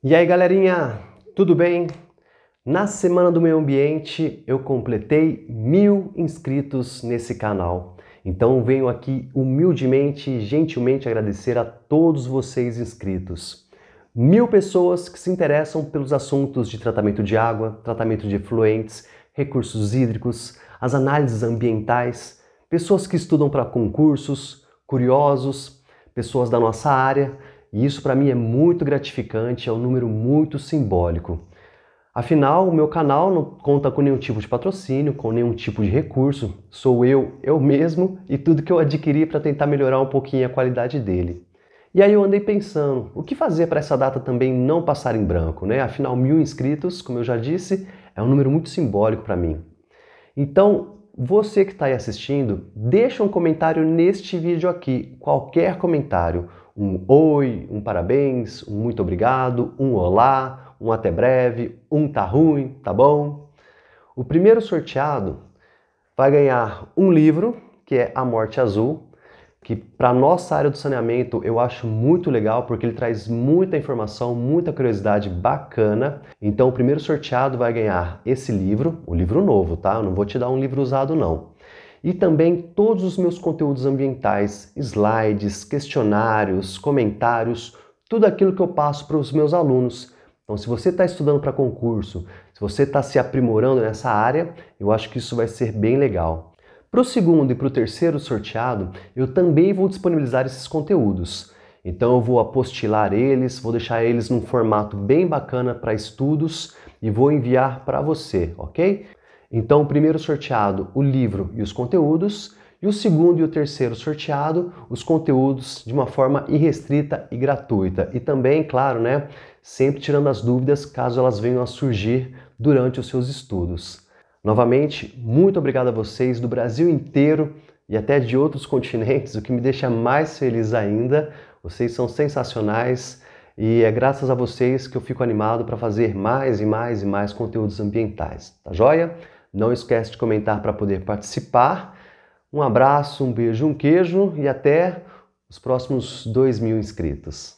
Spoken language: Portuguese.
E aí, galerinha, tudo bem? Na semana do meio ambiente, eu completei mil inscritos nesse canal. Então, venho aqui humildemente e gentilmente agradecer a todos vocês inscritos. Mil pessoas que se interessam pelos assuntos de tratamento de água, tratamento de efluentes, recursos hídricos, as análises ambientais, pessoas que estudam para concursos, curiosos, pessoas da nossa área e isso para mim é muito gratificante, é um número muito simbólico. Afinal, o meu canal não conta com nenhum tipo de patrocínio, com nenhum tipo de recurso, sou eu, eu mesmo e tudo que eu adquiri para tentar melhorar um pouquinho a qualidade dele. E aí eu andei pensando, o que fazer para essa data também não passar em branco, né? Afinal, mil inscritos, como eu já disse, é um número muito simbólico para mim. Então, você que está aí assistindo, deixa um comentário neste vídeo aqui, qualquer comentário, um oi, um parabéns, um muito obrigado, um olá, um até breve, um tá ruim, tá bom? O primeiro sorteado vai ganhar um livro, que é A Morte Azul, que para nossa área do saneamento eu acho muito legal porque ele traz muita informação, muita curiosidade bacana. Então o primeiro sorteado vai ganhar esse livro, o livro novo, tá? Eu não vou te dar um livro usado não. E também todos os meus conteúdos ambientais, slides, questionários, comentários, tudo aquilo que eu passo para os meus alunos. Então, se você está estudando para concurso, se você está se aprimorando nessa área, eu acho que isso vai ser bem legal. Para o segundo e para o terceiro sorteado, eu também vou disponibilizar esses conteúdos. Então eu vou apostilar eles, vou deixar eles num formato bem bacana para estudos e vou enviar para você, ok? Então, o primeiro sorteado, o livro e os conteúdos, e o segundo e o terceiro sorteado, os conteúdos de uma forma irrestrita e gratuita. E também, claro, né, sempre tirando as dúvidas caso elas venham a surgir durante os seus estudos. Novamente, muito obrigado a vocês do Brasil inteiro e até de outros continentes, o que me deixa mais feliz ainda. Vocês são sensacionais e é graças a vocês que eu fico animado para fazer mais e mais e mais conteúdos ambientais. Tá joia? Não esquece de comentar para poder participar. Um abraço, um beijo, um queijo e até os próximos 2 mil inscritos.